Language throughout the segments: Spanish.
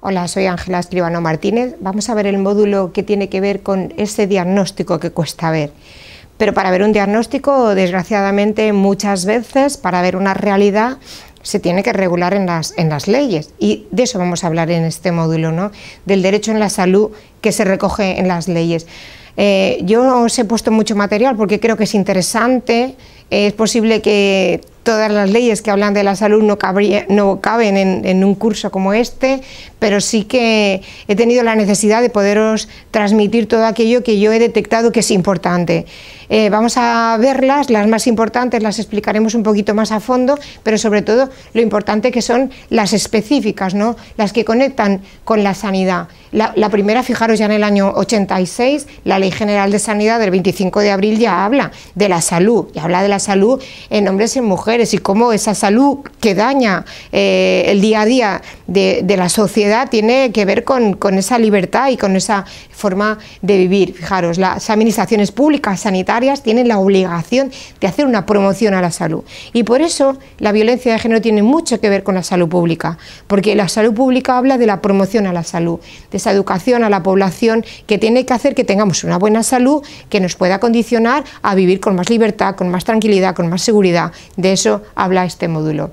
Hola, soy Ángela Escribano Martínez. Vamos a ver el módulo que tiene que ver con ese diagnóstico que cuesta ver. Pero para ver un diagnóstico, desgraciadamente, muchas veces, para ver una realidad, se tiene que regular en las, en las leyes. Y de eso vamos a hablar en este módulo, Del derecho en la salud que se recoge en las leyes. Eh, yo os he puesto mucho material porque creo que es interesante. es posible que todas las leyes que hablan de la salud no, caben en, un curso como este, pero sí que he tenido la necesidad de poderos transmitir todo aquello que yo he detectado que es importante. Eh, vamos a verlas, las más importantes las explicaremos un poquito más a fondo, pero sobre todo lo importante que son las específicas, ¿no? las que conectan con la sanidad. La, primera, fijaros, ya en el año 86, la Ley General de Sanidad del 25 de abril ya habla de la salud, ya habla de la salud en hombres y mujeres, y cómo esa salud que daña eh, el día a día de, de, la sociedad tiene que ver con, con esa libertad y con esa forma de vivir. Fijaros, las administraciones públicas sanitarias tienen la obligación de hacer una promoción a la salud. Y por eso la violencia de género tiene mucho que ver con la salud pública, porque la salud pública habla de la promoción a la salud, de esa educación a la población que tiene que hacer que tengamos una buena salud que nos pueda condicionar a vivir con más libertad, con más tranquilidad, con más seguridad. De eso habla este módulo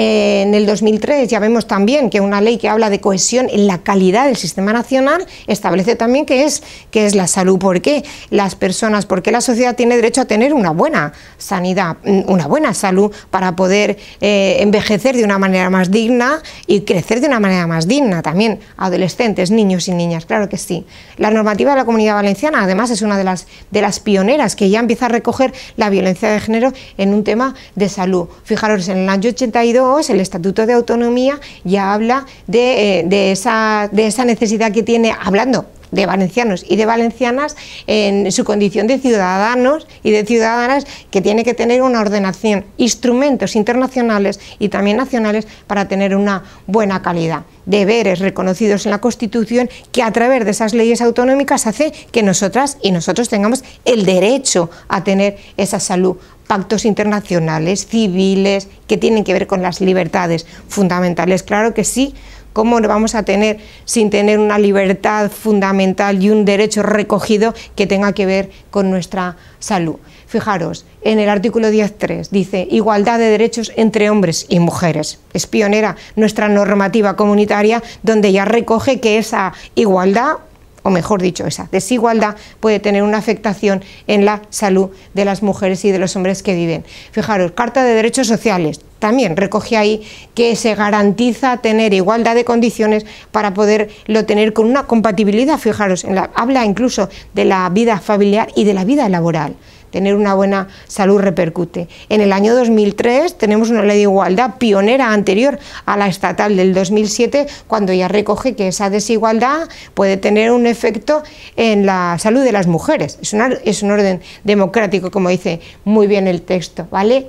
en el 2003 ya vemos también que una ley que habla de cohesión en la calidad del sistema nacional establece también que es, que es la salud. ¿Por qué las personas, por qué la sociedad tiene derecho a tener una buena sanidad, mm, una buena salud para poder eh, envejecer de una manera más digna y crecer de una manera más digna también? Adolescentes, niños y niñas, claro que sí. La normativa de la Comunidad Valenciana además es una de las, de las pioneras que ya empieza a recoger la violencia de género en un tema de salud. Fijaros, en el año 82 el Estatuto de Autonomía ya habla eh, de, esa, de esa necesidad que tiene, hablando de valencianos y de valencianas en su condición de ciudadanos y de ciudadanas que tiene que tener una ordenación, instrumentos internacionales y también nacionales para tener una buena calidad. Deberes reconocidos en la Constitución que a través de esas leyes autonómicas hace que nosotras y nosotros tengamos el derecho a tener esa salud pactos internacionales, civiles, que tienen que ver con las libertades fundamentales. Claro que sí, ¿Cómo lo vamos a tener sin tener una libertad fundamental y un derecho recogido que tenga que ver con nuestra salud? Fijaros, en el artículo 10.3 dice igualdad de derechos entre hombres y mujeres. Es pionera nuestra normativa comunitaria donde ya recoge que esa igualdad o mejor dicho, esa desigualdad puede tener una afectación en la salud de las mujeres y de los hombres que viven. Fijaros, Carta de Derechos Sociales, también recoge ahí que se garantiza tener igualdad de condiciones para poderlo tener con una compatibilidad, fijaros, en la, habla incluso de la vida familiar y de la vida laboral tener una buena salud repercute. En el año 2003 tenemos una ley de igualdad pionera anterior a la estatal del 2007, cuando ya recoge que esa desigualdad puede tener un efecto en la salud de las mujeres. Es, un orden democrático, como dice muy bien el texto, ¿vale?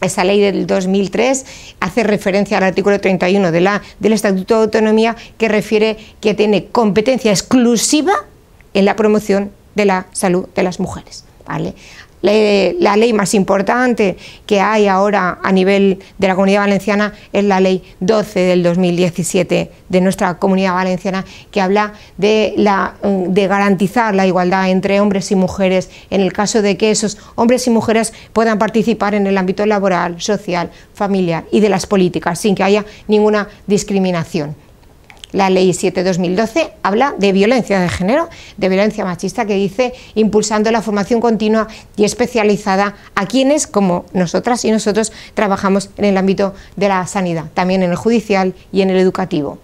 Esa ley del 2003 hace referencia al artículo 31 de la, del Estatuto de Autonomía que refiere que tiene competencia exclusiva en la promoción de la salud de las mujeres. La, ley más importante que hay ahora a nivel de la comunidad valenciana es la ley 12 del 2017 de nuestra comunidad valenciana que habla de, de garantizar la igualdad entre hombres y mujeres en el caso de que esos hombres y mujeres puedan participar en el ámbito laboral, social, familiar y de las políticas sin que haya ninguna discriminación. La ley 7-2012 habla de violencia de género, de violencia machista, que dice impulsando la formación continua y especializada a quienes, como nosotras y nosotros, trabajamos en el ámbito de la sanidad, también en el judicial y en el educativo.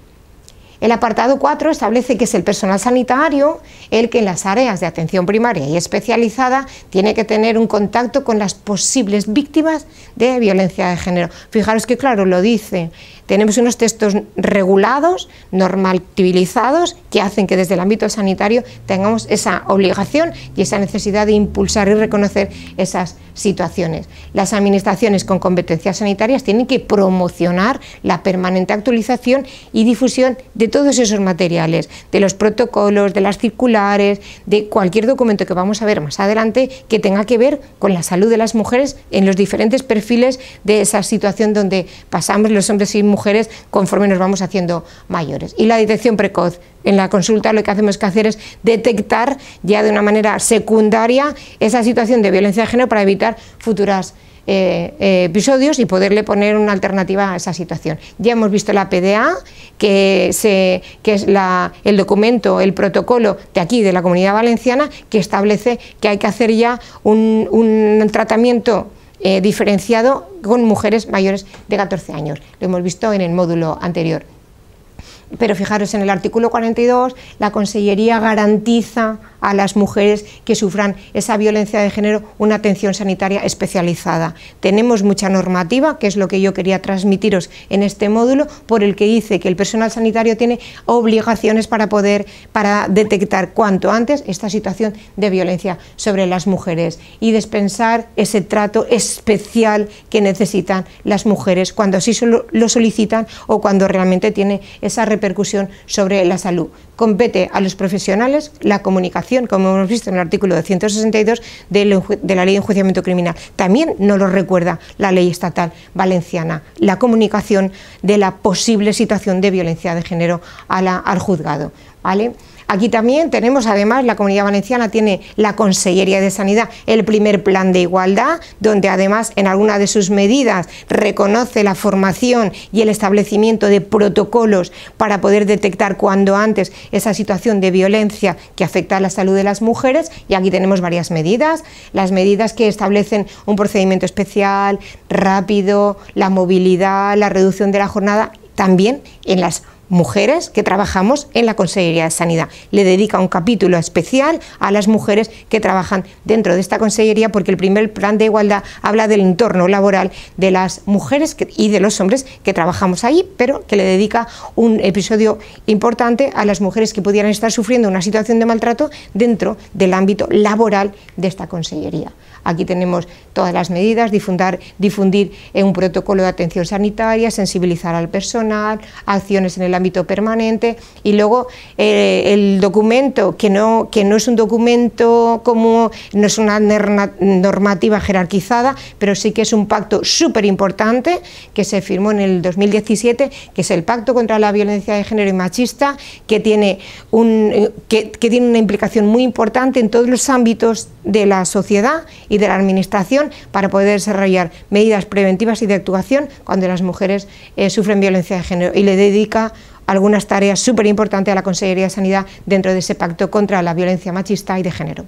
El apartado 4 establece que es el personal sanitario el que en las áreas de atención primaria y especializada tiene que tener un contacto con las posibles víctimas de violencia de género. Fijaros que claro, lo dice tenemos unos textos regulados, normativizados, que hacen que desde el ámbito sanitario tengamos esa obligación y esa necesidad de impulsar y reconocer esas situaciones. Las administraciones con competencias sanitarias tienen que promocionar la permanente actualización y difusión de todos esos materiales, de los protocolos, de las circulares, de cualquier documento que vamos a ver más adelante que tenga que ver con la salud de las mujeres en los diferentes perfiles de esa situación donde pasamos los hombres y mujeres conforme nos vamos haciendo mayores. Y la detección precoz. En la consulta lo que hacemos que hacer es detectar ya de una manera secundaria esa situación de violencia de género para evitar futuras eh, eh, episodios y poderle poner una alternativa a esa situación. Ya hemos visto la PDA, que, se, que es la, el documento, el protocolo de aquí, de la Comunidad Valenciana, que establece que hay que hacer ya un, un tratamiento eh, diferenciado con mujeres mayores de 14 años. Lo hemos visto en el módulo anterior. Pero fijaros en el artículo 42, la Consellería garantiza a las mujeres que sufran esa violencia de género una atención sanitaria especializada. Tenemos mucha normativa, que es lo que yo quería transmitiros en este módulo, por el que dice que el personal sanitario tiene obligaciones para poder para detectar cuanto antes esta situación de violencia sobre las mujeres y dispensar ese trato especial que necesitan las mujeres cuando así lo solicitan o cuando realmente tiene esa repercusión sobre la salud compete a los profesionales la comunicación, como hemos visto en el artículo 262 de la Ley de Enjuiciamiento Criminal. También no lo recuerda la ley estatal valenciana, la comunicación de la posible situación de violencia de género al juzgado. ¿vale? Aquí también tenemos, además, la Comunidad Valenciana tiene la Consellería de Sanidad, el primer plan de igualdad, donde además en alguna de sus medidas reconoce la formación y el establecimiento de protocolos para poder detectar cuando antes esa situación de violencia que afecta a la salud de las mujeres. Y aquí tenemos varias medidas, las medidas que establecen un procedimiento especial, rápido, la movilidad, la reducción de la jornada, también en las mujeres que trabajamos en la Consejería de Sanidad. Le dedica un capítulo especial a las mujeres que trabajan dentro de esta Consejería porque el primer plan de igualdad habla del entorno laboral de las mujeres y de los hombres que trabajamos allí, pero que le dedica un episodio importante a las mujeres que pudieran estar sufriendo una situación de maltrato dentro del ámbito laboral de esta Consejería. Aquí tenemos todas las medidas, difundar, difundir un protocolo de atención sanitaria, sensibilizar al personal, acciones en el ámbito permanente y luego eh, el documento que no, que no es un documento como, no es una normativa jerarquizada, pero sí que es un pacto súper importante que se firmó en el 2017, que es el Pacto contra la Violencia de Género y Machista, que tiene, un, eh, que, tiene una implicación muy importante en todos los ámbitos de la sociedad y de la administración para poder desarrollar medidas preventivas y de actuación cuando las mujeres eh, sufren violencia de género y le dedica algunas tareas súper importantes a la Consejería de Sanidad dentro de ese pacto contra la violencia machista y de género.